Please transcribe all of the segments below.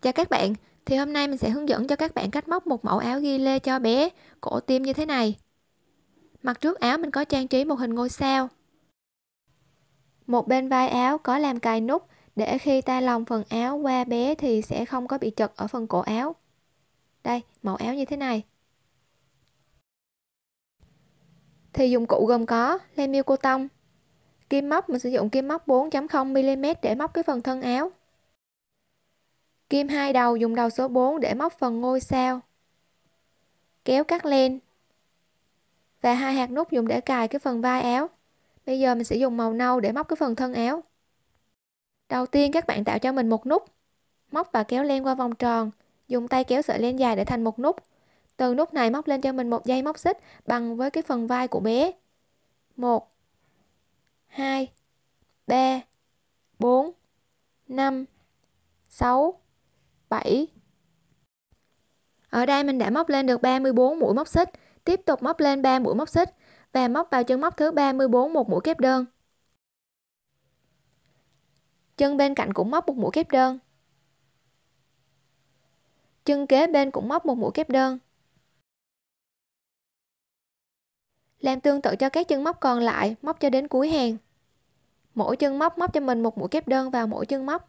Chào các bạn, thì hôm nay mình sẽ hướng dẫn cho các bạn cách móc một mẫu áo ghi lê cho bé cổ tim như thế này. Mặt trước áo mình có trang trí một hình ngôi sao. Một bên vai áo có làm cài nút để khi ta lòng phần áo qua bé thì sẽ không có bị chật ở phần cổ áo. Đây, mẫu áo như thế này. Thì dụng cụ gồm có len miêu cô tông, kim móc mình sử dụng kim móc 4.0mm để móc cái phần thân áo. Kim hai đầu dùng đầu số 4 để móc phần ngôi sao. Kéo cắt len. Và hai hạt nút dùng để cài cái phần vai áo. Bây giờ mình sẽ dùng màu nâu để móc cái phần thân áo. Đầu tiên các bạn tạo cho mình một nút. Móc và kéo len qua vòng tròn. Dùng tay kéo sợi len dài để thành một nút. Từ nút này móc lên cho mình một dây móc xích bằng với cái phần vai của bé. 1 2 3 4 5 6 7. Ở đây mình đã móc lên được 34 mũi móc xích, tiếp tục móc lên 3 mũi móc xích và móc vào chân móc thứ 34 một mũi kép đơn. Chân bên cạnh cũng móc một mũi kép đơn. Chân kế bên cũng móc một mũi kép đơn. Làm tương tự cho các chân móc còn lại, móc cho đến cuối hàng. Mỗi chân móc móc cho mình một mũi kép đơn vào mỗi chân móc.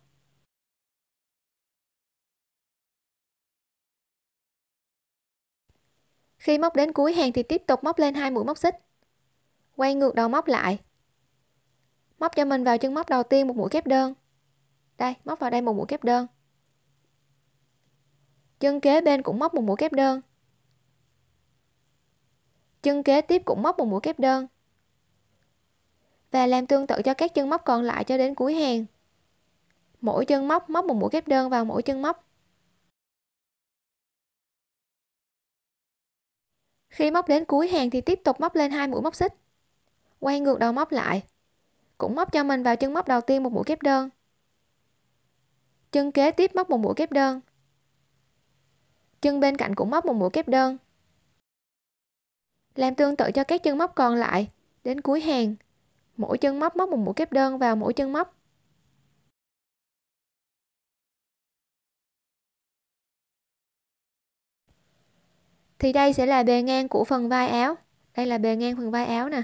Khi móc đến cuối hàng thì tiếp tục móc lên hai mũi móc xích. Quay ngược đầu móc lại. Móc cho mình vào chân móc đầu tiên một mũi kép đơn. Đây, móc vào đây một mũi kép đơn. Chân kế bên cũng móc một mũi kép đơn. Chân kế tiếp cũng móc một mũi kép đơn. Và làm tương tự cho các chân móc còn lại cho đến cuối hàng. Mỗi chân móc móc một mũi kép đơn vào mỗi chân móc. Khi móc đến cuối hàng thì tiếp tục móc lên hai mũi móc xích. Quay ngược đầu móc lại. Cũng móc cho mình vào chân móc đầu tiên một mũi kép đơn. Chân kế tiếp móc một mũi kép đơn. Chân bên cạnh cũng móc một mũi kép đơn. Làm tương tự cho các chân móc còn lại đến cuối hàng. Mỗi chân móc móc một mũi kép đơn vào mỗi chân móc. thì đây sẽ là bề ngang của phần vai áo đây là bề ngang phần vai áo nè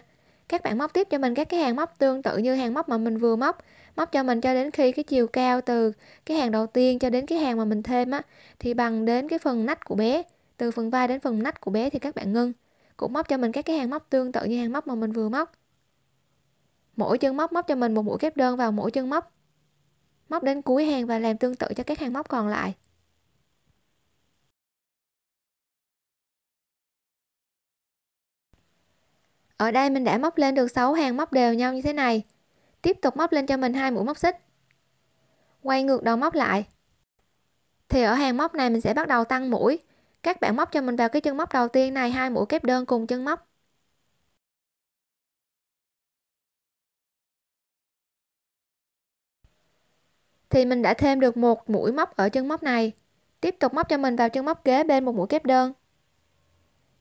các bạn móc tiếp cho mình các cái hàng móc tương tự như hàng móc mà mình vừa móc móc cho mình cho đến khi cái chiều cao từ cái hàng đầu tiên cho đến cái hàng mà mình thêm á thì bằng đến cái phần nách của bé từ phần vai đến phần nách của bé thì các bạn ngưng cũng móc cho mình các cái hàng móc tương tự như hàng móc mà mình vừa móc mỗi chân móc móc cho mình một mũi kép đơn vào mỗi chân móc móc đến cuối hàng và làm tương tự cho các hàng móc còn lại Ở đây mình đã móc lên được 6 hàng móc đều nhau như thế này. Tiếp tục móc lên cho mình hai mũi móc xích. Quay ngược đầu móc lại. Thì ở hàng móc này mình sẽ bắt đầu tăng mũi. Các bạn móc cho mình vào cái chân móc đầu tiên này hai mũi kép đơn cùng chân móc. Thì mình đã thêm được một mũi móc ở chân móc này. Tiếp tục móc cho mình vào chân móc kế bên một mũi kép đơn.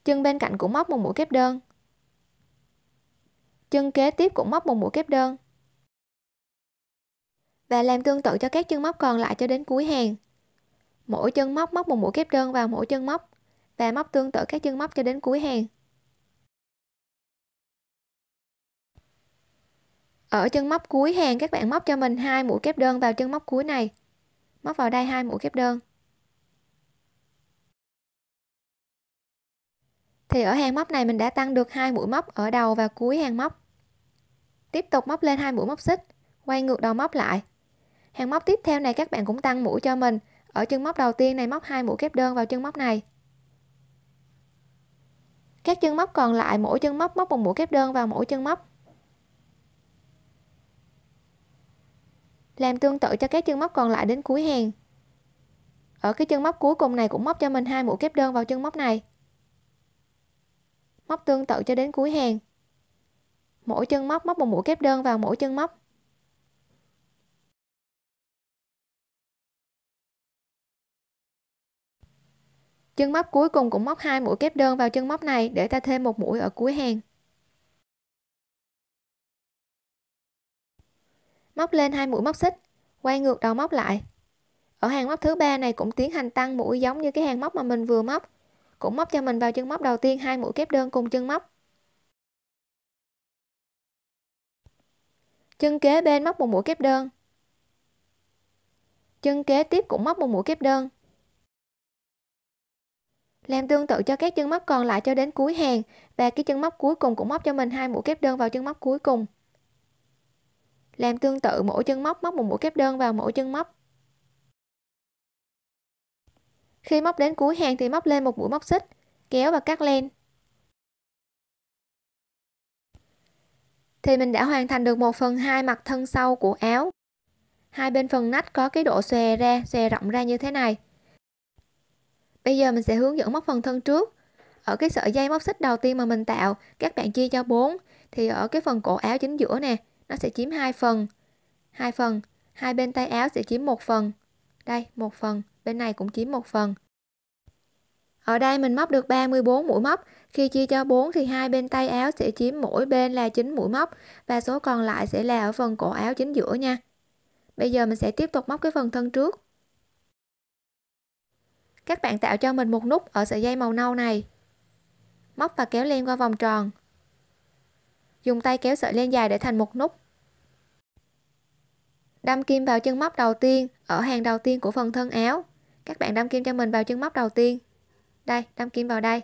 Chân bên cạnh cũng móc một mũi kép đơn, chân kế tiếp cũng móc một mũi kép đơn và làm tương tự cho các chân móc còn lại cho đến cuối hàng mỗi chân móc móc một mũi kép đơn vào mỗi chân móc và móc tương tự các chân móc cho đến cuối hàng ở chân móc cuối hàng các bạn móc cho mình hai mũi kép đơn vào chân móc cuối này móc vào đây hai mũi kép đơn thì ở hàng móc này mình đã tăng được hai mũi móc ở đầu và cuối hàng móc tiếp tục móc lên hai mũi móc xích quay ngược đầu móc lại hàng móc tiếp theo này các bạn cũng tăng mũi cho mình ở chân móc đầu tiên này móc hai mũi kép đơn vào chân móc này các chân móc còn lại mỗi chân móc móc một mũi kép đơn vào mỗi chân móc làm tương tự cho các chân móc còn lại đến cuối hàng ở cái chân móc cuối cùng này cũng móc cho mình hai mũi kép đơn vào chân móc này móc tương tự cho đến cuối hàng mỗi chân móc móc một mũi kép đơn vào mỗi chân móc chân móc cuối cùng cũng móc hai mũi kép đơn vào chân móc này để ta thêm một mũi ở cuối hàng móc lên hai mũi móc xích quay ngược đầu móc lại ở hàng móc thứ ba này cũng tiến hành tăng mũi giống như cái hàng móc mà mình vừa móc cũng móc cho mình vào chân móc đầu tiên hai mũi kép đơn cùng chân móc chân kế bên móc một mũi kép đơn chân kế tiếp cũng móc một mũi kép đơn làm tương tự cho các chân móc còn lại cho đến cuối hàng và cái chân móc cuối cùng cũng móc cho mình hai mũi kép đơn vào chân móc cuối cùng làm tương tự mỗi chân móc móc một mũi kép đơn vào mỗi chân móc khi móc đến cuối hàng thì móc lên một mũi móc xích, kéo và cắt len. Thì mình đã hoàn thành được 1 phần 2 mặt thân sau của áo. Hai bên phần nách có cái độ xòe ra, xòe rộng ra như thế này. Bây giờ mình sẽ hướng dẫn móc phần thân trước. Ở cái sợi dây móc xích đầu tiên mà mình tạo, các bạn chia cho 4 thì ở cái phần cổ áo chính giữa nè, nó sẽ chiếm hai phần. hai phần, hai bên tay áo sẽ chiếm một phần. Đây, một phần bên này cũng chiếm một phần ở đây mình móc được 34 mũi móc khi chia cho 4 thì hai bên tay áo sẽ chiếm mỗi bên là 9 mũi móc và số còn lại sẽ là ở phần cổ áo chính giữa nha bây giờ mình sẽ tiếp tục móc cái phần thân trước các bạn tạo cho mình một nút ở sợi dây màu nâu này móc và kéo len qua vòng tròn dùng tay kéo sợi len dài để thành một nút đâm kim vào chân móc đầu tiên ở hàng đầu tiên của phần thân áo các bạn đâm kim cho mình vào chân móc đầu tiên đây đâm kim vào đây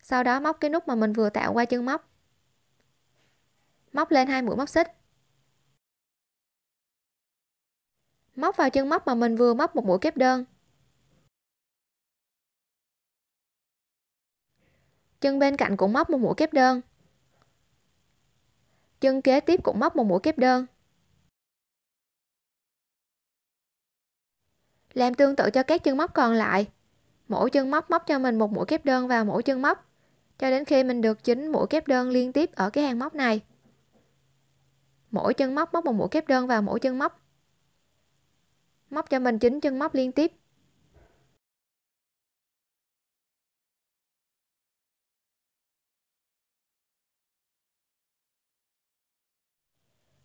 sau đó móc cái nút mà mình vừa tạo qua chân móc móc lên hai mũi móc xích móc vào chân móc mà mình vừa móc một mũi kép đơn chân bên cạnh cũng móc một mũi kép đơn chân kế tiếp cũng móc một mũi kép đơn Làm tương tự cho các chân móc còn lại. Mỗi chân móc móc cho mình một mũi kép đơn vào mỗi chân móc cho đến khi mình được 9 mũi kép đơn liên tiếp ở cái hàng móc này. Mỗi chân móc móc một mũi kép đơn vào mỗi chân móc. Móc cho mình 9 chân móc liên tiếp.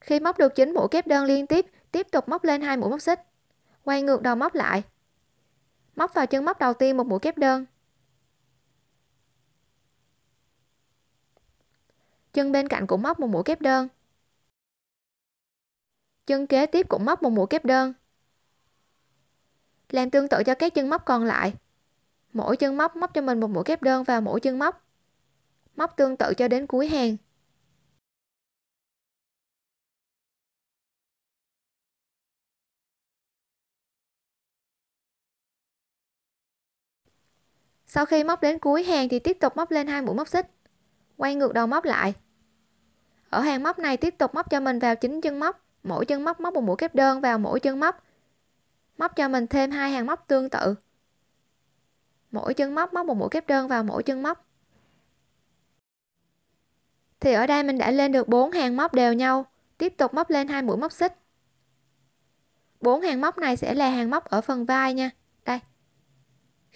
Khi móc được 9 mũi kép đơn liên tiếp, tiếp tục móc lên hai mũi móc xích quay ngược đầu móc lại. Móc vào chân móc đầu tiên một mũi kép đơn. Chân bên cạnh cũng móc một mũi kép đơn. Chân kế tiếp cũng móc một mũi kép đơn. Làm tương tự cho các chân móc còn lại. Mỗi chân móc móc cho mình một mũi kép đơn vào mỗi chân móc. Móc tương tự cho đến cuối hàng. Sau khi móc đến cuối hàng thì tiếp tục móc lên hai mũi móc xích. Quay ngược đầu móc lại. Ở hàng móc này tiếp tục móc cho mình vào chính chân móc, mỗi chân móc móc một mũi kép đơn vào mỗi chân móc. Móc cho mình thêm hai hàng móc tương tự. Mỗi chân móc móc một mũi kép đơn vào mỗi chân móc. Thì ở đây mình đã lên được 4 hàng móc đều nhau, tiếp tục móc lên hai mũi móc xích. 4 hàng móc này sẽ là hàng móc ở phần vai nha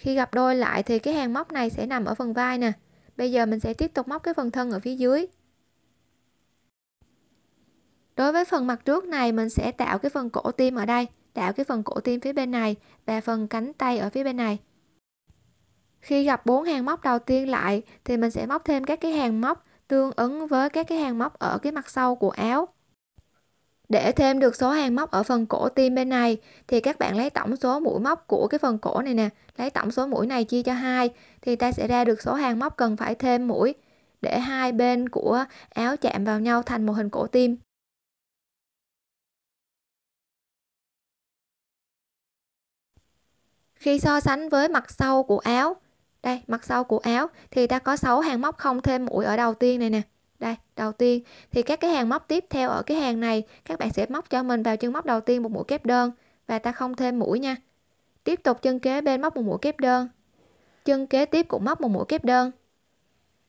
khi gặp đôi lại thì cái hàng móc này sẽ nằm ở phần vai nè bây giờ mình sẽ tiếp tục móc cái phần thân ở phía dưới đối với phần mặt trước này mình sẽ tạo cái phần cổ tim ở đây tạo cái phần cổ tim phía bên này và phần cánh tay ở phía bên này khi gặp bốn hàng móc đầu tiên lại thì mình sẽ móc thêm các cái hàng móc tương ứng với các cái hàng móc ở cái mặt sau của áo để thêm được số hàng móc ở phần cổ tim bên này thì các bạn lấy tổng số mũi móc của cái phần cổ này nè lấy tổng số mũi này chia cho hai thì ta sẽ ra được số hàng móc cần phải thêm mũi để hai bên của áo chạm vào nhau thành một hình cổ tim khi so sánh với mặt sau của áo đây mặt sau của áo thì ta có 6 hàng móc không thêm mũi ở đầu tiên này nè đây đầu tiên thì các cái hàng móc tiếp theo ở cái hàng này các bạn sẽ móc cho mình vào chân móc đầu tiên một mũi kép đơn và ta không thêm mũi nha tiếp tục chân kế bên móc một mũi kép đơn chân kế tiếp cũng móc một mũi kép đơn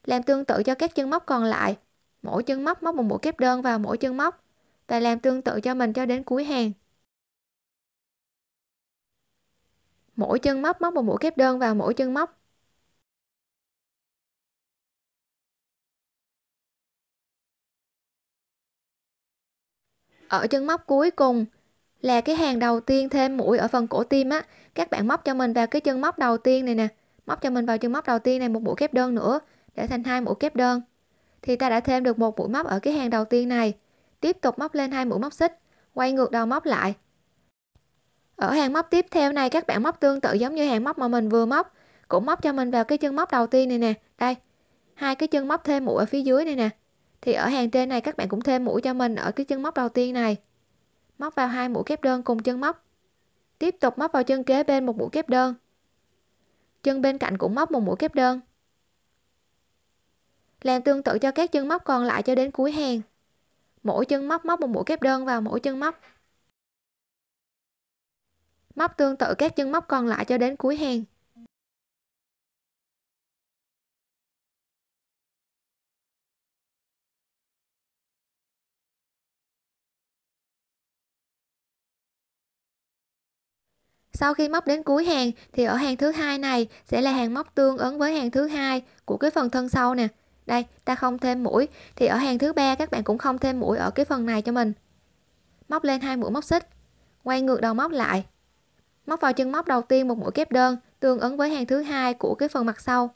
làm tương tự cho các chân móc còn lại mỗi chân móc móc một mũi kép đơn vào mỗi chân móc và làm tương tự cho mình cho đến cuối hàng mỗi chân móc móc một mũi kép đơn vào mỗi chân móc Ở chân móc cuối cùng là cái hàng đầu tiên thêm mũi ở phần cổ tim á, các bạn móc cho mình vào cái chân móc đầu tiên này nè, móc cho mình vào chân móc đầu tiên này một mũi kép đơn nữa để thành hai mũi kép đơn. Thì ta đã thêm được một mũi móc ở cái hàng đầu tiên này. Tiếp tục móc lên hai mũi móc xích, quay ngược đầu móc lại. Ở hàng móc tiếp theo này các bạn móc tương tự giống như hàng móc mà mình vừa móc, cũng móc cho mình vào cái chân móc đầu tiên này nè, đây. Hai cái chân móc thêm mũi ở phía dưới này nè, thì ở hàng trên này các bạn cũng thêm mũi cho mình ở cái chân móc đầu tiên này móc vào hai mũi kép đơn cùng chân móc tiếp tục móc vào chân kế bên một mũi kép đơn chân bên cạnh cũng móc một mũi kép đơn làm tương tự cho các chân móc còn lại cho đến cuối hàng mỗi chân móc móc một mũi kép đơn vào mỗi chân móc móc tương tự các chân móc còn lại cho đến cuối hàng Sau khi móc đến cuối hàng thì ở hàng thứ hai này sẽ là hàng móc tương ứng với hàng thứ hai của cái phần thân sau nè. Đây, ta không thêm mũi thì ở hàng thứ ba các bạn cũng không thêm mũi ở cái phần này cho mình. Móc lên hai mũi móc xích, quay ngược đầu móc lại. Móc vào chân móc đầu tiên một mũi kép đơn tương ứng với hàng thứ hai của cái phần mặt sau.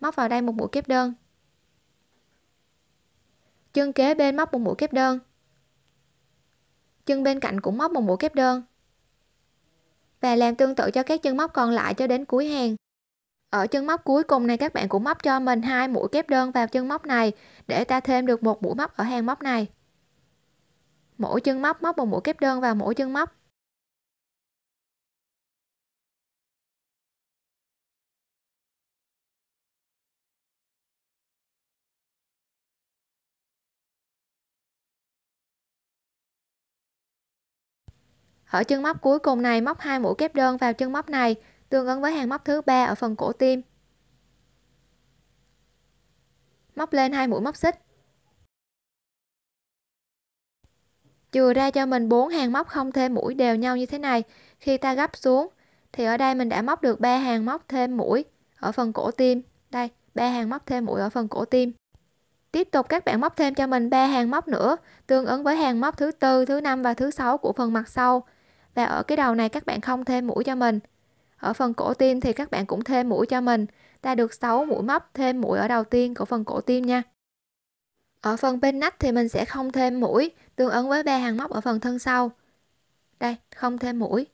Móc vào đây một mũi kép đơn. Chân kế bên móc một mũi kép đơn. Chân bên cạnh cũng móc một mũi kép đơn và làm tương tự cho các chân móc còn lại cho đến cuối hàng. Ở chân móc cuối cùng này các bạn cũng móc cho mình hai mũi kép đơn vào chân móc này để ta thêm được một mũi móc ở hàng móc này. Mỗi chân móc móc một mũi kép đơn vào mỗi chân móc. Ở chân móc cuối cùng này móc hai mũi kép đơn vào chân móc này, tương ứng với hàng móc thứ ba ở phần cổ tim. Móc lên hai mũi móc xích. Chừa ra cho mình bốn hàng móc không thêm mũi đều nhau như thế này. Khi ta gấp xuống thì ở đây mình đã móc được ba hàng móc thêm mũi ở phần cổ tim. Đây, ba hàng móc thêm mũi ở phần cổ tim. Tiếp tục các bạn móc thêm cho mình ba hàng móc nữa, tương ứng với hàng móc thứ tư, thứ năm và thứ sáu của phần mặt sau và ở cái đầu này các bạn không thêm mũi cho mình ở phần cổ tim thì các bạn cũng thêm mũi cho mình ta được 6 mũi móc thêm mũi ở đầu tiên của phần cổ tim nha ở phần bên nách thì mình sẽ không thêm mũi tương ứng với ba hàng móc ở phần thân sau đây không thêm mũi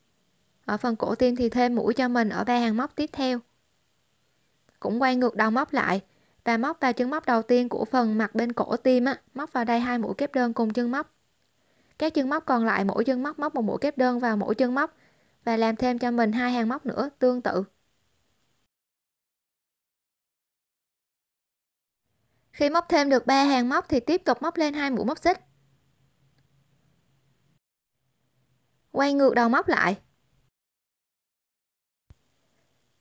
ở phần cổ tim thì thêm mũi cho mình ở ba hàng móc tiếp theo cũng quay ngược đầu móc lại và móc vào chân móc đầu tiên của phần mặt bên cổ tim á móc vào đây hai mũi kép đơn cùng chân móc các chân móc còn lại mỗi chân móc móc một mũi kép đơn vào mỗi chân móc và làm thêm cho mình hai hàng móc nữa tương tự khi móc thêm được ba hàng móc thì tiếp tục móc lên hai mũi móc xích quay ngược đầu móc lại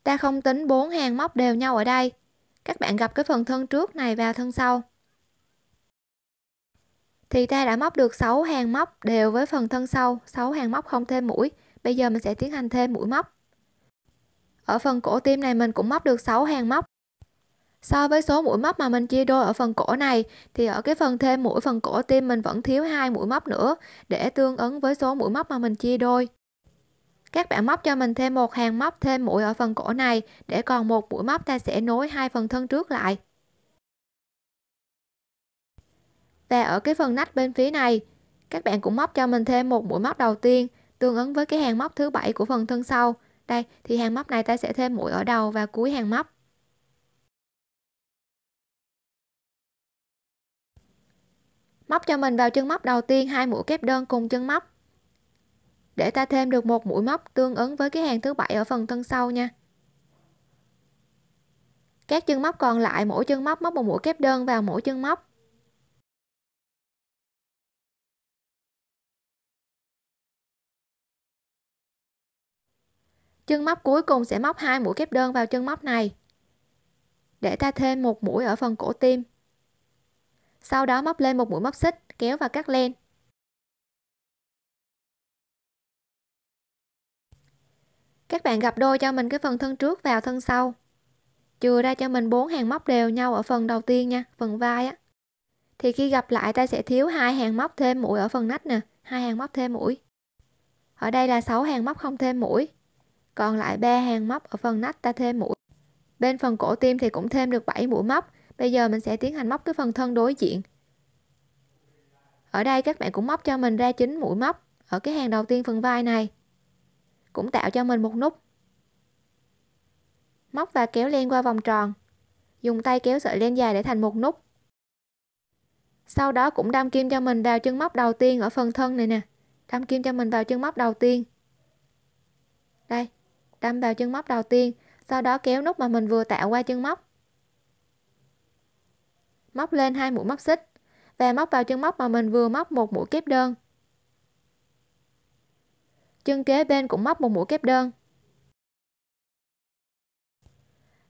ta không tính bốn hàng móc đều nhau ở đây các bạn gặp cái phần thân trước này vào thân sau thì ta đã móc được 6 hàng móc đều với phần thân sau 6 hàng móc không thêm mũi bây giờ mình sẽ tiến hành thêm mũi móc ở phần cổ tim này mình cũng móc được 6 hàng móc so với số mũi móc mà mình chia đôi ở phần cổ này thì ở cái phần thêm mũi phần cổ tim mình vẫn thiếu hai mũi móc nữa để tương ứng với số mũi móc mà mình chia đôi các bạn móc cho mình thêm một hàng móc thêm mũi ở phần cổ này để còn một mũi móc ta sẽ nối hai phần thân trước lại Và ở cái phần nách bên phía này, các bạn cũng móc cho mình thêm một mũi móc đầu tiên tương ứng với cái hàng móc thứ bảy của phần thân sau. Đây, thì hàng móc này ta sẽ thêm mũi ở đầu và cuối hàng móc. Móc cho mình vào chân móc đầu tiên hai mũi kép đơn cùng chân móc. Để ta thêm được một mũi móc tương ứng với cái hàng thứ bảy ở phần thân sau nha. Các chân móc còn lại mỗi chân móc móc một mũi kép đơn vào mỗi chân móc. chân móc cuối cùng sẽ móc hai mũi kép đơn vào chân móc này để ta thêm một mũi ở phần cổ tim sau đó móc lên một mũi móc xích kéo và cắt len các bạn gặp đôi cho mình cái phần thân trước vào thân sau chừa ra cho mình bốn hàng móc đều nhau ở phần đầu tiên nha phần vai á thì khi gặp lại ta sẽ thiếu hai hàng móc thêm mũi ở phần nách nè hai hàng móc thêm mũi ở đây là 6 hàng móc không thêm mũi còn lại ba hàng móc ở phần nách ta thêm mũi bên phần cổ tim thì cũng thêm được 7 mũi móc bây giờ mình sẽ tiến hành móc cái phần thân đối diện ở đây các bạn cũng móc cho mình ra 9 mũi móc ở cái hàng đầu tiên phần vai này cũng tạo cho mình một nút móc và kéo len qua vòng tròn dùng tay kéo sợi len dài để thành một nút sau đó cũng đâm kim cho mình vào chân móc đầu tiên ở phần thân này nè đâm kim cho mình vào chân móc đầu tiên đây đâm vào chân móc đầu tiên, sau đó kéo nút mà mình vừa tạo qua chân móc. Móc lên hai mũi móc xích và móc vào chân móc mà mình vừa móc một mũi kép đơn. Chân kế bên cũng móc một mũi kép đơn.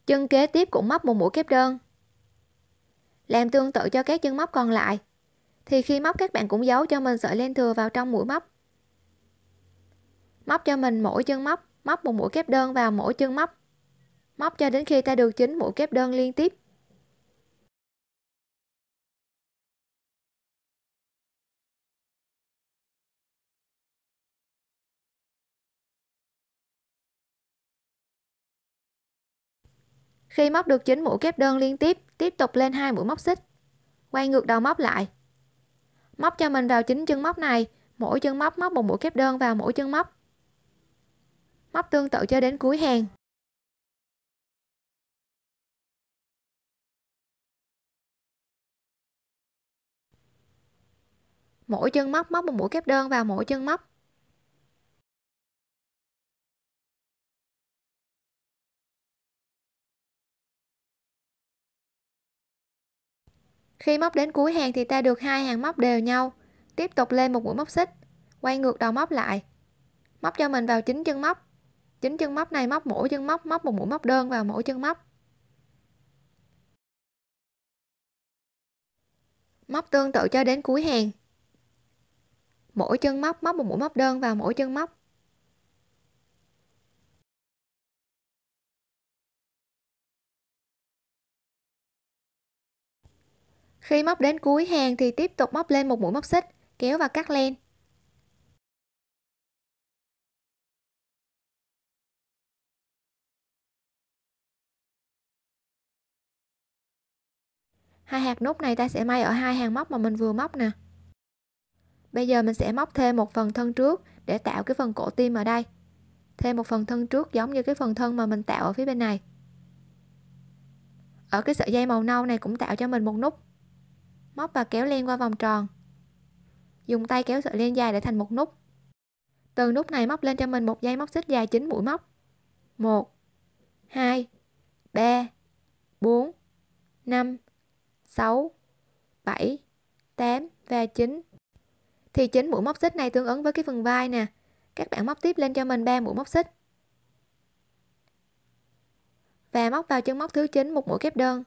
Chân kế tiếp cũng móc một mũi kép đơn. Làm tương tự cho các chân móc còn lại. Thì khi móc các bạn cũng giấu cho mình sợi len thừa vào trong mũi móc. Móc cho mình mỗi chân móc móc một mũi kép đơn vào mỗi chân móc móc cho đến khi ta được chín mũi kép đơn liên tiếp Khi móc được chín mũi kép đơn liên tiếp, tiếp tục lên hai mũi móc xích. Quay ngược đầu móc lại. Móc cho mình vào chín chân móc này, mỗi chân móc móc một mũi kép đơn vào mỗi chân móc móc tương tự cho đến cuối hàng mỗi chân móc móc một mũi kép đơn vào mỗi chân móc khi móc đến cuối hàng thì ta được hai hàng móc đều nhau tiếp tục lên một mũi móc xích quay ngược đầu móc lại móc cho mình vào chính chân móc chính chân móc này móc mỗi chân móc móc một mũi móc đơn vào mỗi chân móc móc tương tự cho đến cuối hàng mỗi chân móc móc một mũi móc đơn vào mỗi chân móc khi móc đến cuối hàng thì tiếp tục móc lên một mũi móc xích kéo và cắt len hai hạt nút này ta sẽ may ở hai hàng móc mà mình vừa móc nè bây giờ mình sẽ móc thêm một phần thân trước để tạo cái phần cổ tim ở đây thêm một phần thân trước giống như cái phần thân mà mình tạo ở phía bên này ở cái sợi dây màu nâu này cũng tạo cho mình một nút móc và kéo len qua vòng tròn dùng tay kéo sợi len dài để thành một nút từ nút này móc lên cho mình một dây móc xích dài 9 mũi móc 1 2 3 4 5 6, 7, 8 và 9. Thì chính mũi móc xích này tương ứng với cái phần vai nè. Các bạn móc tiếp lên cho mình 3 mũi móc xích. Và móc vào chân móc thứ 9 một mũi kép đơn.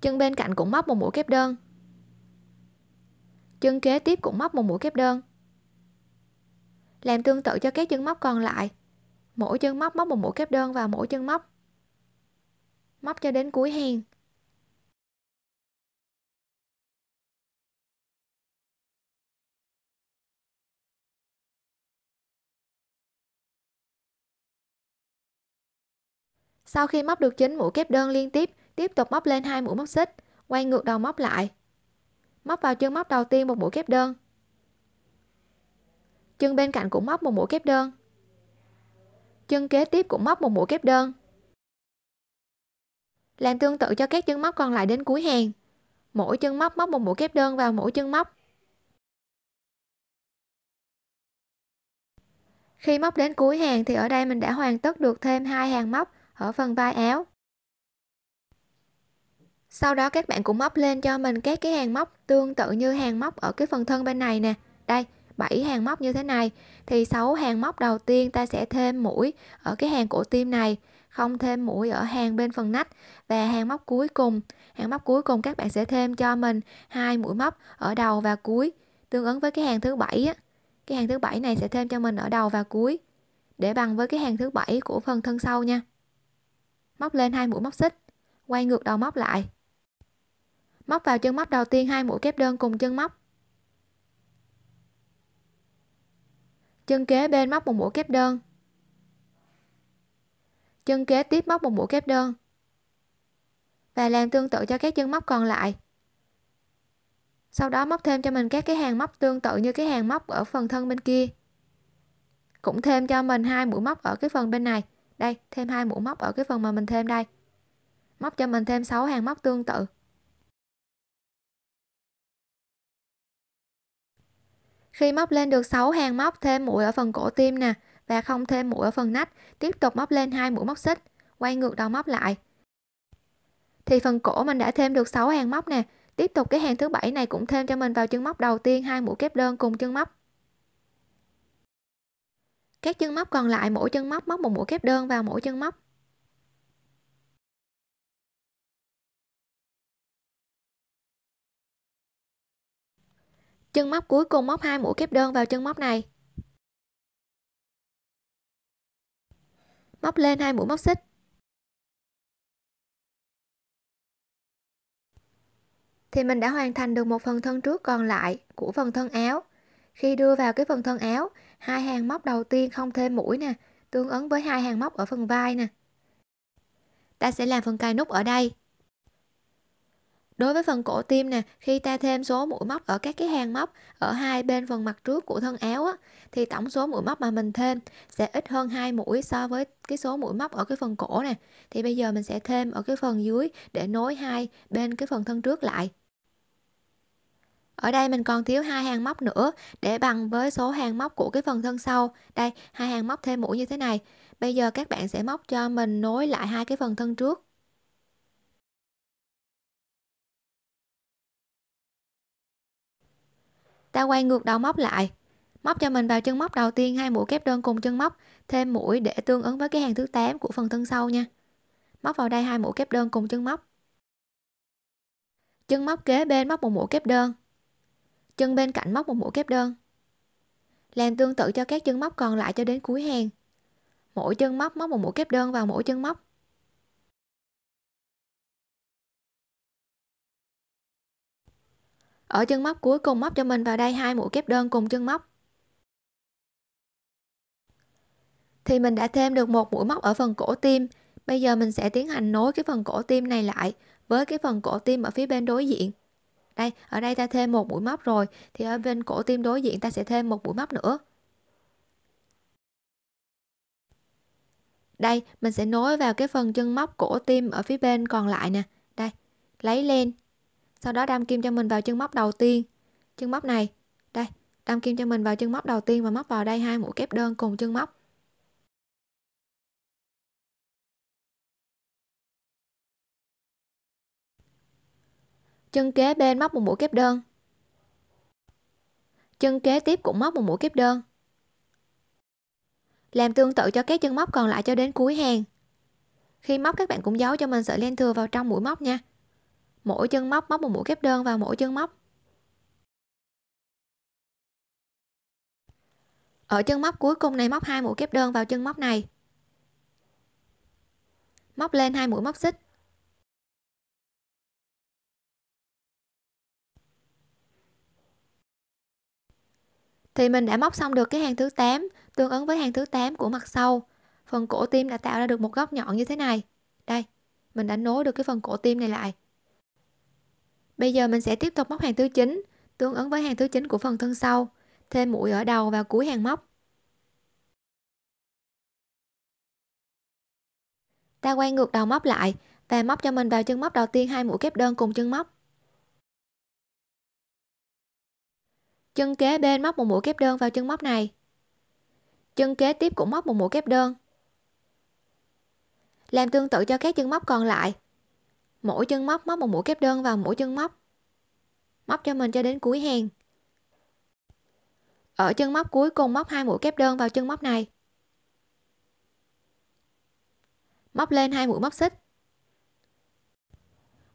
Chân bên cạnh cũng móc một mũi kép đơn. Chân kế tiếp cũng móc một mũi kép đơn. Làm tương tự cho các chân móc còn lại. Mỗi chân móc móc một mũi kép đơn vào mỗi chân móc móc cho đến cuối hàng Sau khi móc được 9 mũi kép đơn liên tiếp, tiếp tục móc lên hai mũi móc xích, quay ngược đầu móc lại. Móc vào chân móc đầu tiên một mũi kép đơn. Chân bên cạnh cũng móc một mũi kép đơn. Chân kế tiếp cũng móc một mũi kép đơn. Làm tương tự cho các chân móc còn lại đến cuối hàng. Mỗi chân móc móc một mũi kép đơn vào mỗi chân móc. Khi móc đến cuối hàng thì ở đây mình đã hoàn tất được thêm hai hàng móc ở phần vai áo. Sau đó các bạn cũng móc lên cho mình các cái hàng móc tương tự như hàng móc ở cái phần thân bên này nè. Đây, 7 hàng móc như thế này thì 6 hàng móc đầu tiên ta sẽ thêm mũi ở cái hàng cổ tim này không thêm mũi ở hàng bên phần nách và hàng móc cuối cùng hàng móc cuối cùng các bạn sẽ thêm cho mình hai mũi móc ở đầu và cuối tương ứng với cái hàng thứ bảy á. cái hàng thứ bảy này sẽ thêm cho mình ở đầu và cuối để bằng với cái hàng thứ bảy của phần thân sau nha móc lên hai mũi móc xích quay ngược đầu móc lại móc vào chân móc đầu tiên hai mũi kép đơn cùng chân móc chân kế bên móc một mũi kép đơn chân kế tiếp móc một mũi kép đơn và làm tương tự cho các chân móc còn lại sau đó móc thêm cho mình các cái hàng móc tương tự như cái hàng móc ở phần thân bên kia cũng thêm cho mình hai mũi móc ở cái phần bên này đây thêm hai mũi móc ở cái phần mà mình thêm đây móc cho mình thêm 6 hàng móc tương tự khi móc lên được 6 hàng móc thêm mũi ở phần cổ tim nè và không thêm mũi ở phần nách, tiếp tục móc lên hai mũi móc xích, quay ngược đầu móc lại. Thì phần cổ mình đã thêm được 6 hàng móc nè, tiếp tục cái hàng thứ bảy này cũng thêm cho mình vào chân móc đầu tiên hai mũi kép đơn cùng chân móc. Các chân móc còn lại mỗi chân móc móc một mũi kép đơn vào mỗi chân móc. Chân móc cuối cùng móc hai mũi kép đơn vào chân móc này. móc lên hai mũi móc xích thì mình đã hoàn thành được một phần thân trước còn lại của phần thân áo khi đưa vào cái phần thân áo hai hàng móc đầu tiên không thêm mũi nè tương ứng với hai hàng móc ở phần vai nè ta sẽ làm phần cài nút ở đây Đối với phần cổ tim nè, khi ta thêm số mũi móc ở các cái hàng móc ở hai bên phần mặt trước của thân áo á, thì tổng số mũi móc mà mình thêm sẽ ít hơn hai mũi so với cái số mũi móc ở cái phần cổ nè. Thì bây giờ mình sẽ thêm ở cái phần dưới để nối hai bên cái phần thân trước lại. Ở đây mình còn thiếu hai hàng móc nữa để bằng với số hàng móc của cái phần thân sau. Đây, hai hàng móc thêm mũi như thế này. Bây giờ các bạn sẽ móc cho mình nối lại hai cái phần thân trước. ta quay ngược đầu móc lại móc cho mình vào chân móc đầu tiên hai mũi kép đơn cùng chân móc thêm mũi để tương ứng với cái hàng thứ 8 của phần thân sau nha móc vào đây hai mũi kép đơn cùng chân móc chân móc kế bên móc một mũi kép đơn chân bên cạnh móc một mũi kép đơn làm tương tự cho các chân móc còn lại cho đến cuối hàng mỗi chân móc móc một mũi kép đơn vào mỗi chân móc ở chân móc cuối cùng móc cho mình vào đây hai mũi kép đơn cùng chân móc thì mình đã thêm được một mũi móc ở phần cổ tim bây giờ mình sẽ tiến hành nối cái phần cổ tim này lại với cái phần cổ tim ở phía bên đối diện đây ở đây ta thêm một mũi móc rồi thì ở bên cổ tim đối diện ta sẽ thêm một mũi móc nữa đây mình sẽ nối vào cái phần chân móc cổ tim ở phía bên còn lại nè đây lấy lên sau đó đâm kim cho mình vào chân móc đầu tiên chân móc này đây đâm kim cho mình vào chân móc đầu tiên và móc vào đây hai mũi kép đơn cùng chân móc chân kế bên móc một mũi kép đơn chân kế tiếp cũng móc một mũi kép đơn làm tương tự cho các chân móc còn lại cho đến cuối hàng khi móc các bạn cũng giấu cho mình sợi len thừa vào trong mũi móc nha mỗi chân móc móc một mũi kép đơn vào mỗi chân móc ở chân móc cuối cùng này móc hai mũi kép đơn vào chân móc này móc lên hai mũi móc xích thì mình đã móc xong được cái hàng thứ 8 tương ứng với hàng thứ 8 của mặt sau phần cổ tim đã tạo ra được một góc nhọn như thế này đây mình đã nối được cái phần cổ tim này lại Bây giờ mình sẽ tiếp tục móc hàng thứ 9, tương ứng với hàng thứ 9 của phần thân sau, thêm mũi ở đầu và cuối hàng móc. Ta quay ngược đầu móc lại và móc cho mình vào chân móc đầu tiên hai mũi kép đơn cùng chân móc. Chân kế bên móc một mũi kép đơn vào chân móc này. Chân kế tiếp cũng móc một mũi kép đơn. Làm tương tự cho các chân móc còn lại, mỗi chân móc móc một mũi kép đơn vào mỗi chân móc móc cho mình cho đến cuối hàng ở chân móc cuối cùng móc hai mũi kép đơn vào chân móc này móc lên hai mũi móc xích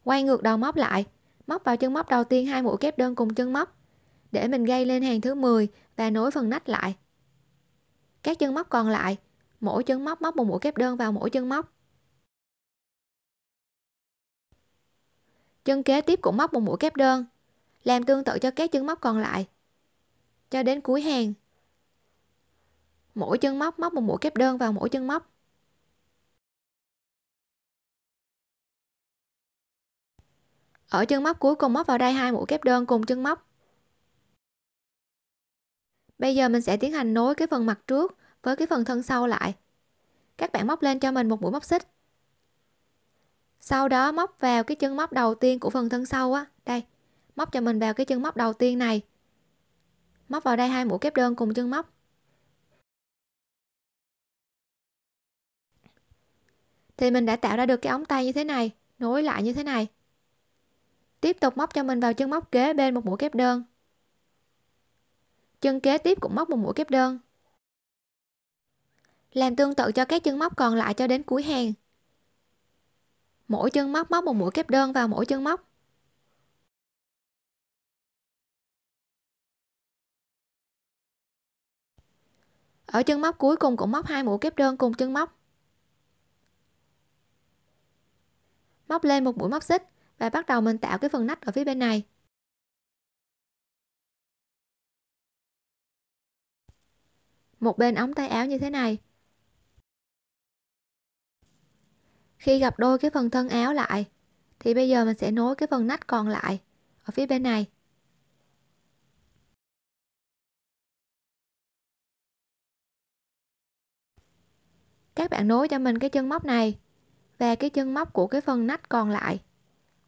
quay ngược đầu móc lại móc vào chân móc đầu tiên hai mũi kép đơn cùng chân móc để mình gây lên hàng thứ 10 và nối phần nách lại các chân móc còn lại mỗi chân móc móc một mũi kép đơn vào mỗi chân móc chân kế tiếp cũng móc một mũi kép đơn làm tương tự cho các chân móc còn lại cho đến cuối hàng mỗi chân móc móc một mũi kép đơn vào mỗi chân móc ở chân móc cuối cùng móc vào đây hai mũi kép đơn cùng chân móc bây giờ mình sẽ tiến hành nối cái phần mặt trước với cái phần thân sau lại các bạn móc lên cho mình một mũi móc xích sau đó móc vào cái chân móc đầu tiên của phần thân sau á đây móc cho mình vào cái chân móc đầu tiên này móc vào đây hai mũi kép đơn cùng chân móc thì mình đã tạo ra được cái ống tay như thế này nối lại như thế này tiếp tục móc cho mình vào chân móc kế bên một mũi kép đơn chân kế tiếp cũng móc một mũi kép đơn làm tương tự cho các chân móc còn lại cho đến cuối hàng mỗi chân móc móc một mũi kép đơn vào mỗi chân móc ở chân móc cuối cùng cũng móc hai mũi kép đơn cùng chân móc móc lên một mũi móc xích và bắt đầu mình tạo cái phần nách ở phía bên này một bên ống tay áo như thế này khi gặp đôi cái phần thân áo lại thì bây giờ mình sẽ nối cái phần nách còn lại ở phía bên này các bạn nối cho mình cái chân móc này và cái chân móc của cái phần nách còn lại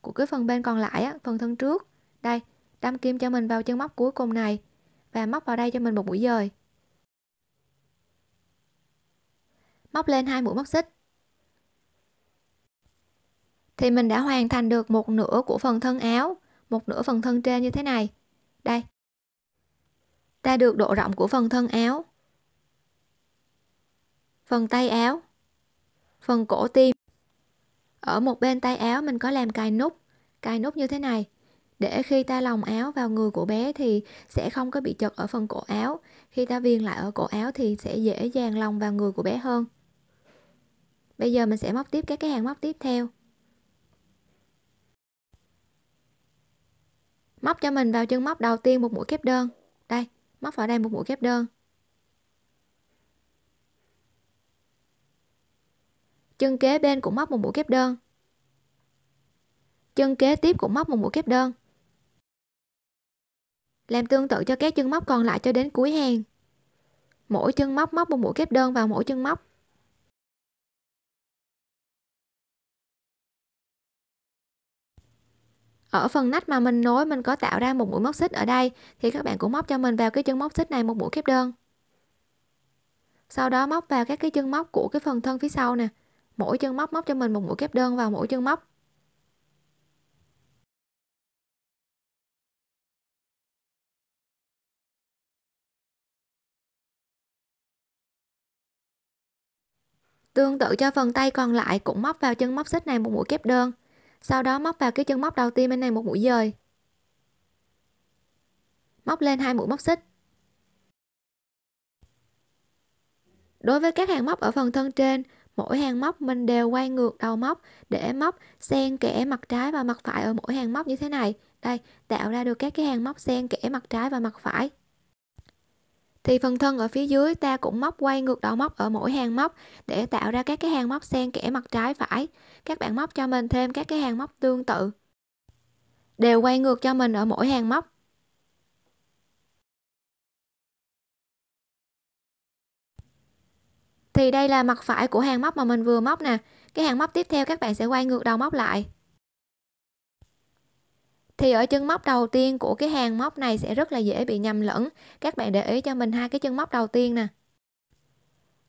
của cái phần bên còn lại á, phần thân trước đây đâm kim cho mình vào chân móc cuối cùng này và móc vào đây cho mình một mũi dời móc lên hai mũi móc xích thì mình đã hoàn thành được một nửa của phần thân áo một nửa phần thân trên như thế này đây ta được độ rộng của phần thân áo phần tay áo phần cổ tim ở một bên tay áo mình có làm cài nút cài nút như thế này để khi ta lòng áo vào người của bé thì sẽ không có bị chật ở phần cổ áo khi ta viền lại ở cổ áo thì sẽ dễ dàng lòng vào người của bé hơn bây giờ mình sẽ móc tiếp các cái hàng móc tiếp theo móc cho mình vào chân móc đầu tiên một mũi kép đơn đây móc vào đây một mũi kép đơn chân kế bên cũng móc một mũi kép đơn chân kế tiếp cũng móc một mũi kép đơn làm tương tự cho các chân móc còn lại cho đến cuối hàng mỗi chân móc móc một mũi kép đơn vào mỗi chân móc ở phần nách mà mình nối mình có tạo ra một mũi móc xích ở đây thì các bạn cũng móc cho mình vào cái chân móc xích này một mũi kép đơn sau đó móc vào các cái chân móc của cái phần thân phía sau nè mỗi chân móc móc cho mình một mũi kép đơn vào mỗi chân móc tương tự cho phần tay còn lại cũng móc vào chân móc xích này một mũi kép đơn sau đó móc vào cái chân móc đầu tiên bên này một mũi dời móc lên hai mũi móc xích đối với các hàng móc ở phần thân trên mỗi hàng móc mình đều quay ngược đầu móc để móc xen kẽ mặt trái và mặt phải ở mỗi hàng móc như thế này đây tạo ra được các cái hàng móc xen kẽ mặt trái và mặt phải thì phần thân ở phía dưới ta cũng móc quay ngược đầu móc ở mỗi hàng móc để tạo ra các cái hàng móc xen kẽ mặt trái phải các bạn móc cho mình thêm các cái hàng móc tương tự đều quay ngược cho mình ở mỗi hàng móc thì đây là mặt phải của hàng móc mà mình vừa móc nè cái hàng móc tiếp theo các bạn sẽ quay ngược đầu móc lại thì ở chân móc đầu tiên của cái hàng móc này sẽ rất là dễ bị nhầm lẫn các bạn để ý cho mình hai cái chân móc đầu tiên nè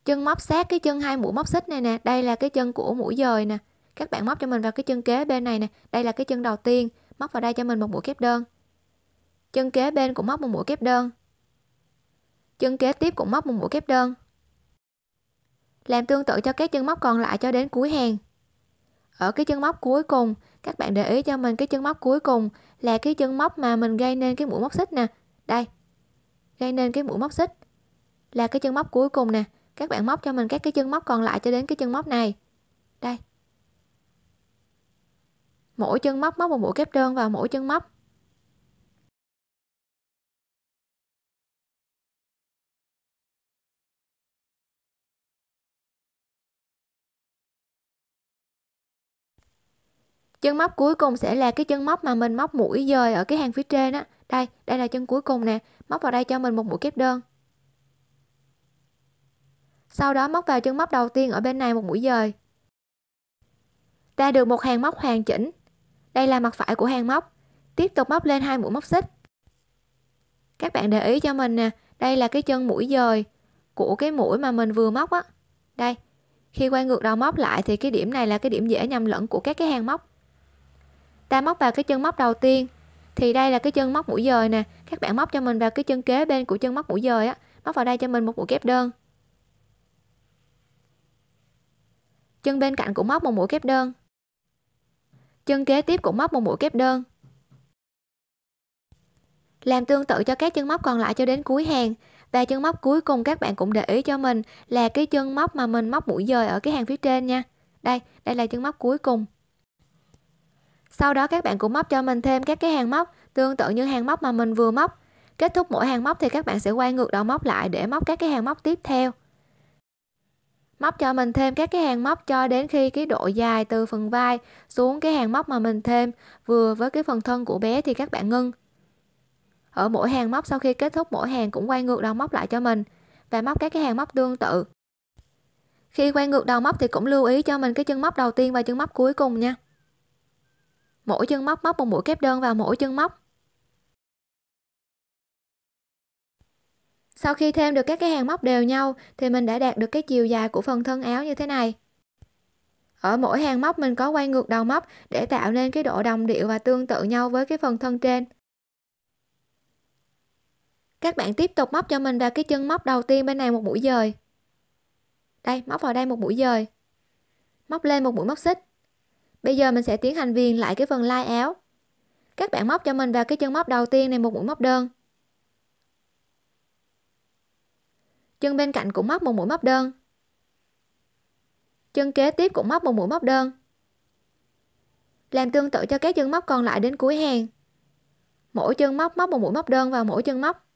chân móc sát cái chân hai mũi móc xích này nè đây là cái chân của mũi dời nè các bạn móc cho mình vào cái chân kế bên này nè đây là cái chân đầu tiên móc vào đây cho mình một mũi kép đơn chân kế bên cũng móc một mũi kép đơn chân kế tiếp cũng móc một mũi kép đơn làm tương tự cho các chân móc còn lại cho đến cuối hàng ở cái chân móc cuối cùng các bạn để ý cho mình cái chân móc cuối cùng là cái chân móc mà mình gây nên cái mũi móc xích nè đây gây nên cái mũi móc xích là cái chân móc cuối cùng nè các bạn móc cho mình các cái chân móc còn lại cho đến cái chân móc này đây mỗi chân móc móc một mũi kép đơn vào mỗi chân móc chân móc cuối cùng sẽ là cái chân móc mà mình móc mũi dời ở cái hàng phía trên á đây đây là chân cuối cùng nè móc vào đây cho mình một mũi kép đơn sau đó móc vào chân móc đầu tiên ở bên này một mũi dời Ta được một hàng móc hoàn chỉnh đây là mặt phải của hàng móc tiếp tục móc lên hai mũi móc xích các bạn để ý cho mình nè đây là cái chân mũi dời của cái mũi mà mình vừa móc á đây khi quay ngược đầu móc lại thì cái điểm này là cái điểm dễ nhầm lẫn của các cái hàng móc ta móc vào cái chân móc đầu tiên thì đây là cái chân móc mũi dời nè các bạn móc cho mình vào cái chân kế bên của chân móc mũi dời á móc vào đây cho mình một mũi kép đơn chân bên cạnh cũng móc một mũi kép đơn chân kế tiếp cũng móc một mũi kép đơn làm tương tự cho các chân móc còn lại cho đến cuối hàng và chân móc cuối cùng các bạn cũng để ý cho mình là cái chân móc mà mình móc mũi dời ở cái hàng phía trên nha đây đây là chân móc cuối cùng sau đó các bạn cũng móc cho mình thêm các cái hàng móc tương tự như hàng móc mà mình vừa móc. Kết thúc mỗi hàng móc thì các bạn sẽ quay ngược đầu móc lại để móc các cái hàng móc tiếp theo. Móc cho mình thêm các cái hàng móc cho đến khi cái độ dài từ phần vai xuống cái hàng móc mà mình thêm vừa với cái phần thân của bé thì các bạn ngưng. Ở mỗi hàng móc sau khi kết thúc mỗi hàng cũng quay ngược đầu móc lại cho mình và móc các cái hàng móc tương tự. Khi quay ngược đầu móc thì cũng lưu ý cho mình cái chân móc đầu tiên và chân móc cuối cùng nha mỗi chân móc móc một mũi kép đơn vào mỗi chân móc sau khi thêm được các cái hàng móc đều nhau thì mình đã đạt được cái chiều dài của phần thân áo như thế này ở mỗi hàng móc mình có quay ngược đầu móc để tạo nên cái độ đồng điệu và tương tự nhau với cái phần thân trên các bạn tiếp tục móc cho mình vào cái chân móc đầu tiên bên này một mũi dời đây móc vào đây một mũi dời móc lên một mũi móc xích bây giờ mình sẽ tiến hành viền lại cái phần lai áo các bạn móc cho mình vào cái chân móc đầu tiên này một mũi móc đơn chân bên cạnh cũng móc một mũi móc đơn chân kế tiếp cũng móc một mũi móc đơn làm tương tự cho các chân móc còn lại đến cuối hàng mỗi chân móc móc một mũi móc đơn vào mỗi chân móc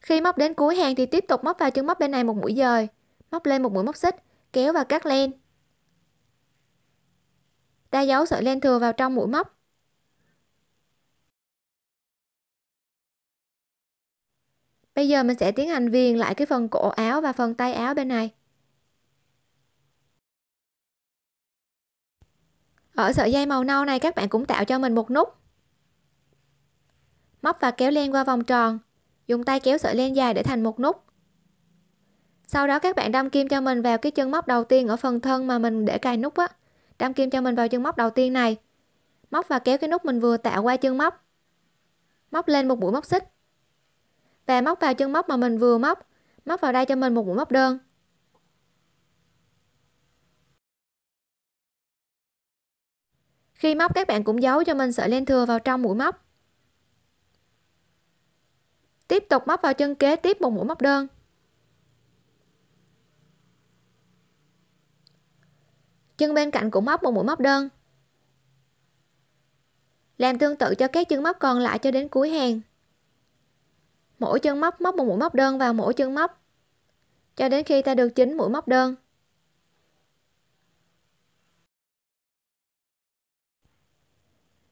khi móc đến cuối hàng thì tiếp tục móc vào chân móc bên này một mũi dời móc lên một mũi móc xích, kéo và cắt len. Ta giấu sợi len thừa vào trong mũi móc. Bây giờ mình sẽ tiến hành viền lại cái phần cổ áo và phần tay áo bên này. Ở sợi dây màu nâu này các bạn cũng tạo cho mình một nút. Móc và kéo len qua vòng tròn, dùng tay kéo sợi len dài để thành một nút sau đó các bạn đâm kim cho mình vào cái chân móc đầu tiên ở phần thân mà mình để cài nút á đâm kim cho mình vào chân móc đầu tiên này móc và kéo cái nút mình vừa tạo qua chân móc móc lên một mũi móc xích và móc vào chân móc mà mình vừa móc móc vào đây cho mình một mũi móc đơn khi móc các bạn cũng giấu cho mình sợi len thừa vào trong mũi móc tiếp tục móc vào chân kế tiếp một mũi móc đơn chân bên cạnh cũng móc một mũi móc đơn làm tương tự cho các chân móc còn lại cho đến cuối hàng mỗi chân móc móc một mũi móc đơn vào mỗi chân móc cho đến khi ta được chín mũi móc đơn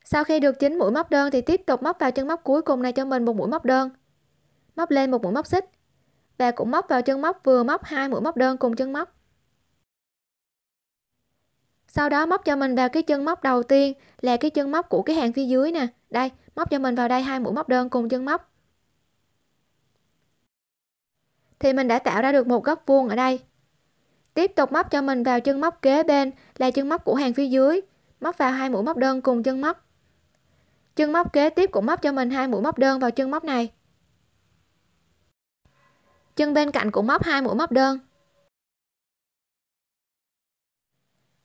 sau khi được chín mũi móc đơn thì tiếp tục móc vào chân móc cuối cùng này cho mình một mũi móc đơn móc lên một mũi móc xích và cũng móc vào chân móc vừa móc hai mũi móc đơn cùng chân móc sau đó móc cho mình vào cái chân móc đầu tiên là cái chân móc của cái hàng phía dưới nè đây móc cho mình vào đây hai mũi móc đơn cùng chân móc thì mình đã tạo ra được một góc vuông ở đây tiếp tục móc cho mình vào chân móc kế bên là chân móc của hàng phía dưới móc vào hai mũi móc đơn cùng chân móc chân móc kế tiếp cũng móc cho mình hai mũi móc đơn vào chân móc này chân bên cạnh cũng móc hai mũi móc đơn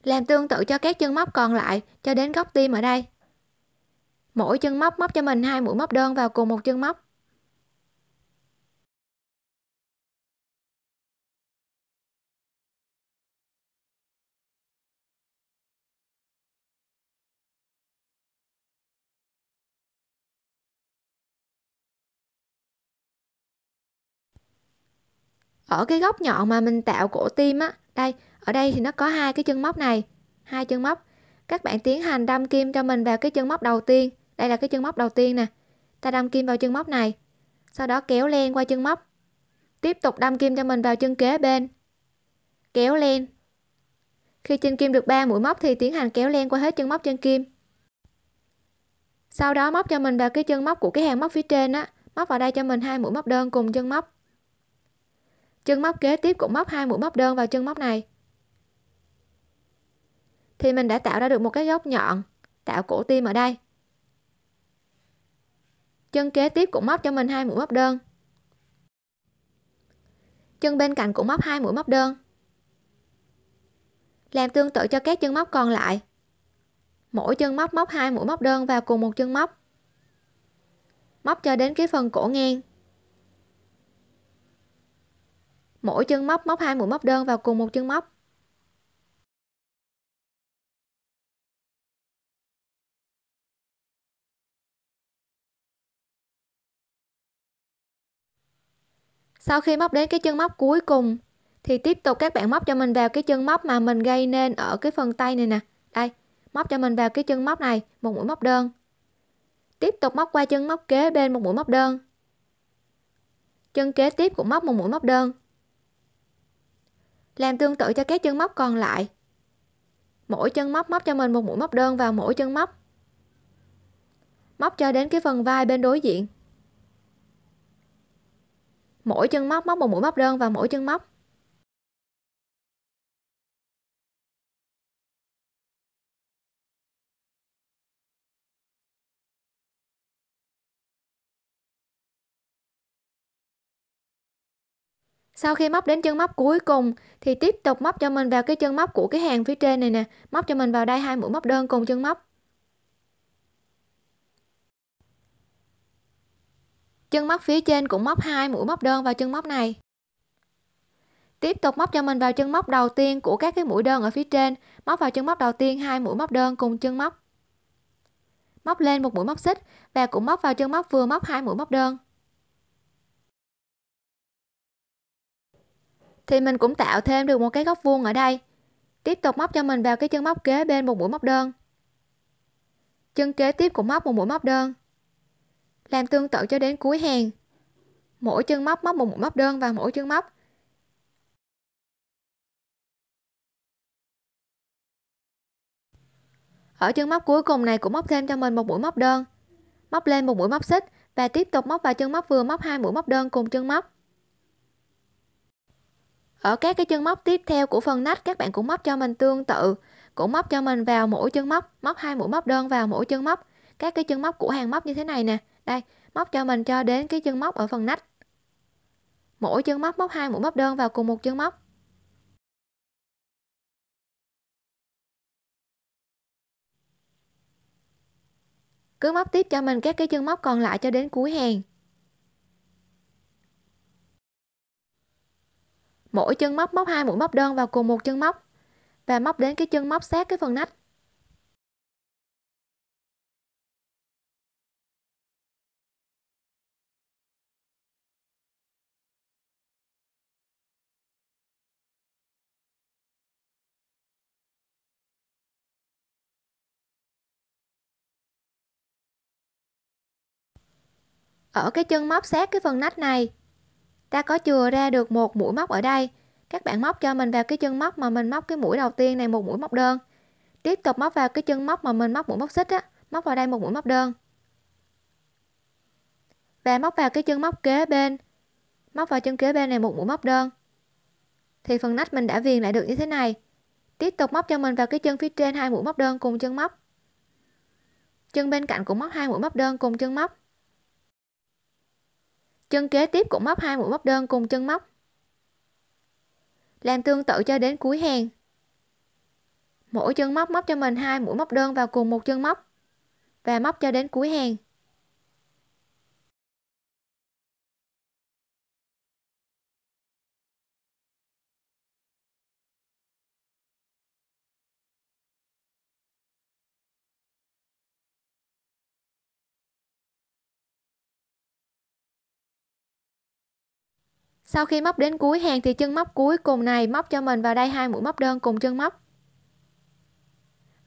làm tương tự cho các chân móc còn lại cho đến góc tim ở đây mỗi chân móc móc cho mình hai mũi móc đơn vào cùng một chân móc ở cái góc nhọn mà mình tạo cổ tim á đây ở đây thì nó có hai cái chân móc này hai chân móc các bạn tiến hành đâm kim cho mình vào cái chân móc đầu tiên đây là cái chân móc đầu tiên nè ta đâm kim vào chân móc này sau đó kéo len qua chân móc tiếp tục đâm kim cho mình vào chân kế bên kéo len khi trên kim được 3 mũi móc thì tiến hành kéo len qua hết chân móc chân kim sau đó móc cho mình vào cái chân móc của cái hàng móc phía trên á móc vào đây cho mình hai mũi móc đơn cùng chân móc chân móc kế tiếp cũng móc hai mũi móc đơn vào chân móc này thì mình đã tạo ra được một cái góc nhọn tạo cổ tim ở đây chân kế tiếp cũng móc cho mình hai mũi móc đơn chân bên cạnh cũng móc hai mũi móc đơn làm tương tự cho các chân móc còn lại mỗi chân móc móc hai mũi móc đơn vào cùng một chân móc móc cho đến cái phần cổ ngang mỗi chân móc móc hai mũi móc đơn vào cùng một chân móc Sau khi móc đến cái chân móc cuối cùng thì tiếp tục các bạn móc cho mình vào cái chân móc mà mình gây nên ở cái phần tay này nè. Đây, móc cho mình vào cái chân móc này một mũi móc đơn. Tiếp tục móc qua chân móc kế bên một mũi móc đơn. Chân kế tiếp cũng móc một mũi móc đơn. Làm tương tự cho các chân móc còn lại. Mỗi chân móc móc cho mình một mũi móc đơn vào mỗi chân móc. Móc cho đến cái phần vai bên đối diện mỗi chân móc móc một mũi móc đơn vào mỗi chân móc sau khi móc đến chân móc cuối cùng thì tiếp tục móc cho mình vào cái chân móc của cái hàng phía trên này nè móc cho mình vào đây hai mũi móc đơn cùng chân móc chân móc phía trên cũng móc hai mũi móc đơn vào chân móc này tiếp tục móc cho mình vào chân móc đầu tiên của các cái mũi đơn ở phía trên móc vào chân móc đầu tiên hai mũi móc đơn cùng chân móc móc lên một mũi móc xích và cũng móc vào chân móc vừa móc hai mũi móc đơn thì mình cũng tạo thêm được một cái góc vuông ở đây tiếp tục móc cho mình vào cái chân móc kế bên một mũi móc đơn chân kế tiếp cũng móc một mũi móc đơn làm tương tự cho đến cuối hàng. Mỗi chân móc móc một móc đơn vào mỗi chân móc. Ở chân móc cuối cùng này cũng móc thêm cho mình một mũi móc đơn. Móc lên một mũi móc xích và tiếp tục móc vào chân móc vừa móc hai mũi móc đơn cùng chân móc. Ở các cái chân móc tiếp theo của phần nách các bạn cũng móc cho mình tương tự, cũng móc cho mình vào mỗi chân móc, móc hai mũi móc đơn vào mỗi chân móc, các cái chân móc của hàng móc như thế này nè. Đây, móc cho mình cho đến cái chân móc ở phần nách. Mỗi chân móc móc hai mũi móc đơn vào cùng một chân móc. Cứ móc tiếp cho mình các cái chân móc còn lại cho đến cuối hàng. Mỗi chân móc móc hai mũi móc đơn vào cùng một chân móc và móc đến cái chân móc sát cái phần nách. ở cái chân móc sát cái phần nách này ta có chừa ra được một mũi móc ở đây các bạn móc cho mình vào cái chân móc mà mình móc cái mũi đầu tiên này một mũi móc đơn tiếp tục móc vào cái chân móc mà mình móc mũi móc xích á móc vào đây một mũi móc đơn và móc vào cái chân móc kế bên móc vào chân kế bên này một mũi móc đơn thì phần nách mình đã viền lại được như thế này tiếp tục móc cho mình vào cái chân phía trên hai mũi móc đơn cùng chân móc chân bên cạnh cũng móc hai mũi móc đơn cùng chân móc chân kế tiếp cũng móc hai mũi móc đơn cùng chân móc làm tương tự cho đến cuối hàng mỗi chân móc móc cho mình hai mũi móc đơn vào cùng một chân móc và móc cho đến cuối hàng sau khi móc đến cuối hàng thì chân móc cuối cùng này móc cho mình vào đây hai mũi móc đơn cùng chân móc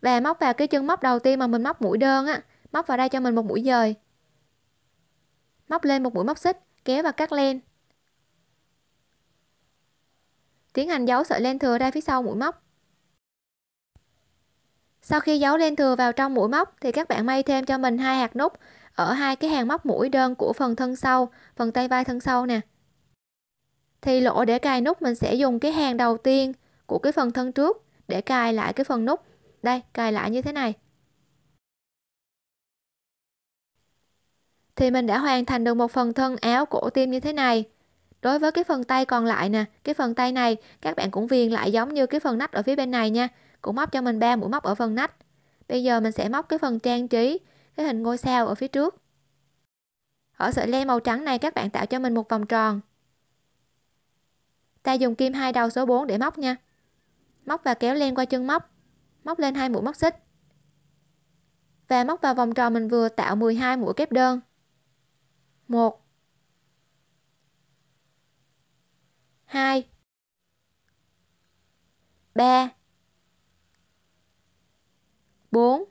và móc vào cái chân móc đầu tiên mà mình móc mũi đơn á móc vào đây cho mình một mũi dời móc lên một mũi móc xích kéo và cắt len tiến hành giấu sợi len thừa ra phía sau mũi móc sau khi giấu len thừa vào trong mũi móc thì các bạn may thêm cho mình hai hạt nút ở hai cái hàng móc mũi đơn của phần thân sau phần tay vai thân sau nè thì lỗ để cài nút mình sẽ dùng cái hàng đầu tiên của cái phần thân trước để cài lại cái phần nút đây cài lại như thế này thì mình đã hoàn thành được một phần thân áo cổ tim như thế này đối với cái phần tay còn lại nè cái phần tay này các bạn cũng viền lại giống như cái phần nách ở phía bên này nha cũng móc cho mình ba mũi móc ở phần nách bây giờ mình sẽ móc cái phần trang trí cái hình ngôi sao ở phía trước ở sợi len màu trắng này các bạn tạo cho mình một vòng tròn ta dùng kim hai đầu số 4 để móc nha móc và kéo len qua chân móc móc lên hai mũi móc xích và móc vào vòng tròn mình vừa tạo 12 mũi kép đơn 1 2 3 4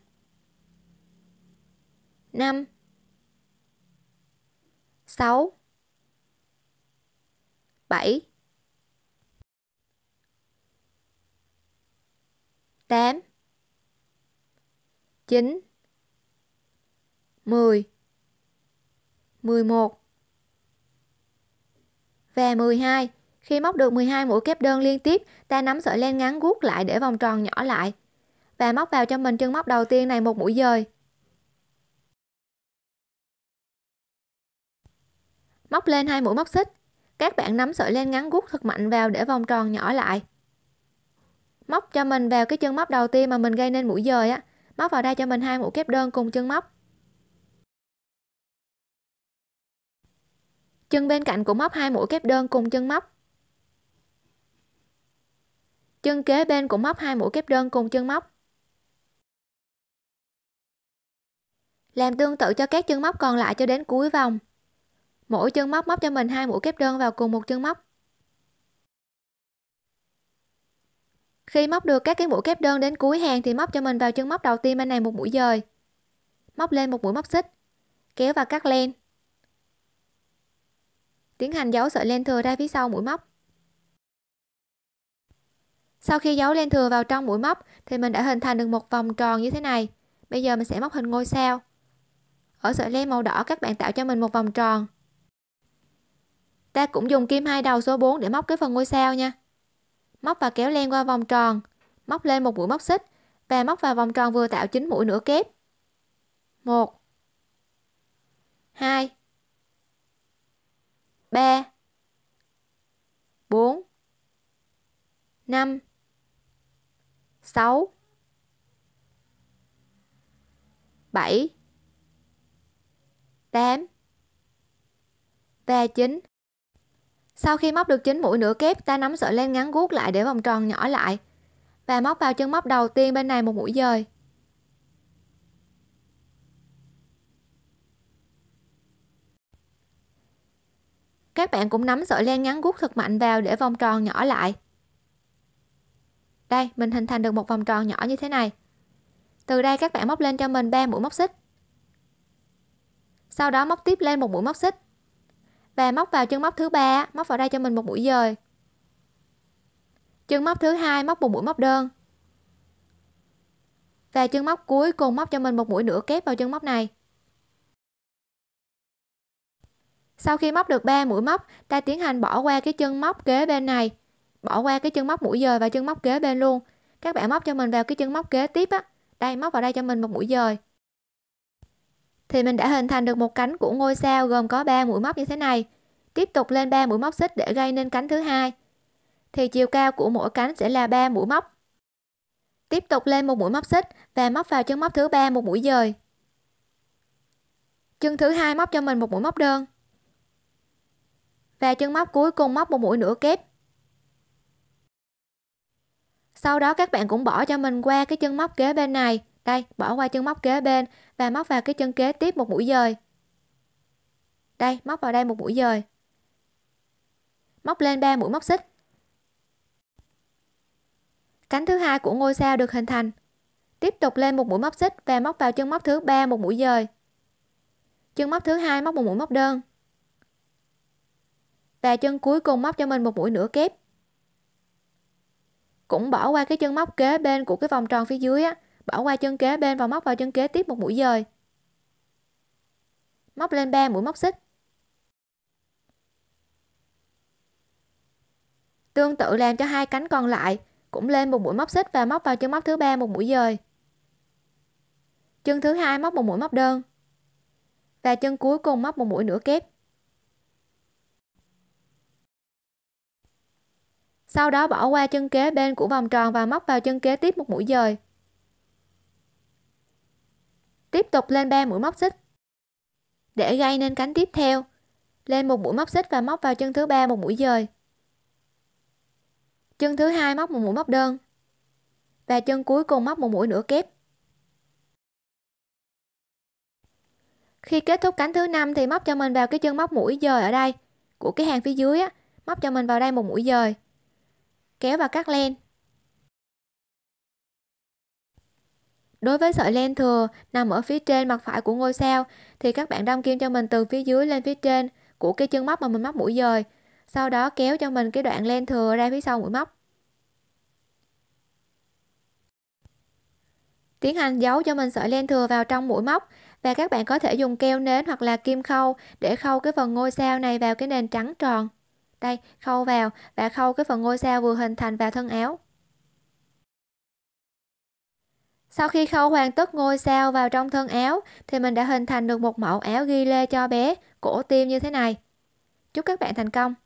5 6 7 8 9 10 11 và 12 khi móc được 12 mũi kép đơn liên tiếp ta nắm sợi len ngắn guốc lại để vòng tròn nhỏ lại và móc vào cho mình chân móc đầu tiên này một mũi dời móc lên hai mũi móc xích các bạn nắm sợi len ngắn guốc thật mạnh vào để vòng tròn nhỏ lại móc cho mình vào cái chân móc đầu tiên mà mình gây nên mũi dời á móc vào đây cho mình hai mũi kép đơn cùng chân móc chân bên cạnh cũng móc hai mũi kép đơn cùng chân móc chân kế bên cũng móc hai mũi kép đơn cùng chân móc làm tương tự cho các chân móc còn lại cho đến cuối vòng mỗi chân móc móc cho mình hai mũi kép đơn vào cùng một chân móc Khi móc được các cái mũi kép đơn đến cuối hàng thì móc cho mình vào chân móc đầu tiên bên này một mũi dời. Móc lên một mũi móc xích. Kéo và cắt len. Tiến hành giấu sợi len thừa ra phía sau mũi móc. Sau khi giấu len thừa vào trong mũi móc thì mình đã hình thành được một vòng tròn như thế này. Bây giờ mình sẽ móc hình ngôi sao. Ở sợi len màu đỏ các bạn tạo cho mình một vòng tròn. Ta cũng dùng kim hai đầu số 4 để móc cái phần ngôi sao nha móc và kéo len qua vòng tròn, móc lên một mũi móc xích và móc vào vòng tròn vừa tạo chính mũi nửa kép. 1 2 3 4 5 6 7 8 và 9 sau khi móc được 9 mũi nửa kép, ta nắm sợi len ngắn guốc lại để vòng tròn nhỏ lại và móc vào chân móc đầu tiên bên này một mũi dời. Các bạn cũng nắm sợi len ngắn guốc thật mạnh vào để vòng tròn nhỏ lại. Đây, mình hình thành được một vòng tròn nhỏ như thế này. Từ đây các bạn móc lên cho mình 3 mũi móc xích. Sau đó móc tiếp lên một mũi móc xích và móc vào chân móc thứ ba móc vào đây cho mình một mũi dời chân móc thứ hai móc một mũi móc đơn và chân móc cuối cùng móc cho mình một mũi nửa kép vào chân móc này sau khi móc được 3 mũi móc ta tiến hành bỏ qua cái chân móc kế bên này bỏ qua cái chân móc mũi dời và chân móc kế bên luôn các bạn móc cho mình vào cái chân móc kế tiếp á đây móc vào đây cho mình một mũi dời thì mình đã hình thành được một cánh của ngôi sao gồm có 3 mũi móc như thế này. Tiếp tục lên 3 mũi móc xích để gây nên cánh thứ hai. Thì chiều cao của mỗi cánh sẽ là 3 mũi móc. Tiếp tục lên một mũi móc xích và móc vào chân móc thứ ba một mũi dời. Chân thứ hai móc cho mình một mũi móc đơn. Và chân móc cuối cùng móc một mũi nửa kép. Sau đó các bạn cũng bỏ cho mình qua cái chân móc kế bên này đây, bỏ qua chân móc kế bên và móc vào cái chân kế tiếp một mũi dời. Đây, móc vào đây một mũi dời. Móc lên 3 mũi móc xích. Cánh thứ hai của ngôi sao được hình thành. Tiếp tục lên một mũi móc xích và móc vào chân móc thứ ba một mũi dời. Chân móc thứ hai móc một mũi móc đơn. Và chân cuối cùng móc cho mình một mũi nửa kép. Cũng bỏ qua cái chân móc kế bên của cái vòng tròn phía dưới á, bỏ qua chân kế bên và móc vào chân kế tiếp một mũi dời móc lên 3 mũi móc xích tương tự làm cho hai cánh còn lại cũng lên một mũi móc xích và móc vào chân móc thứ ba một mũi dời chân thứ hai móc một mũi móc đơn và chân cuối cùng móc một mũi nửa kép sau đó bỏ qua chân kế bên của vòng tròn và móc vào chân kế tiếp một mũi dời tiếp tục lên 3 mũi móc xích để gây nên cánh tiếp theo lên một mũi móc xích và móc vào chân thứ ba một mũi dời chân thứ hai móc một mũi móc đơn và chân cuối cùng móc một mũi nửa kép khi kết thúc cánh thứ năm thì móc cho mình vào cái chân móc mũi dời ở đây của cái hàng phía dưới á móc cho mình vào đây một mũi dời kéo và cắt len Đối với sợi len thừa nằm ở phía trên mặt phải của ngôi sao thì các bạn đâm kim cho mình từ phía dưới lên phía trên của cái chân móc mà mình móc mũi dời. Sau đó kéo cho mình cái đoạn len thừa ra phía sau mũi móc. Tiến hành giấu cho mình sợi len thừa vào trong mũi móc và các bạn có thể dùng keo nến hoặc là kim khâu để khâu cái phần ngôi sao này vào cái nền trắng tròn. Đây, khâu vào và khâu cái phần ngôi sao vừa hình thành vào thân áo. Sau khi khâu hoàn tất ngôi sao vào trong thân áo thì mình đã hình thành được một mẫu áo ghi lê cho bé, cổ tim như thế này. Chúc các bạn thành công!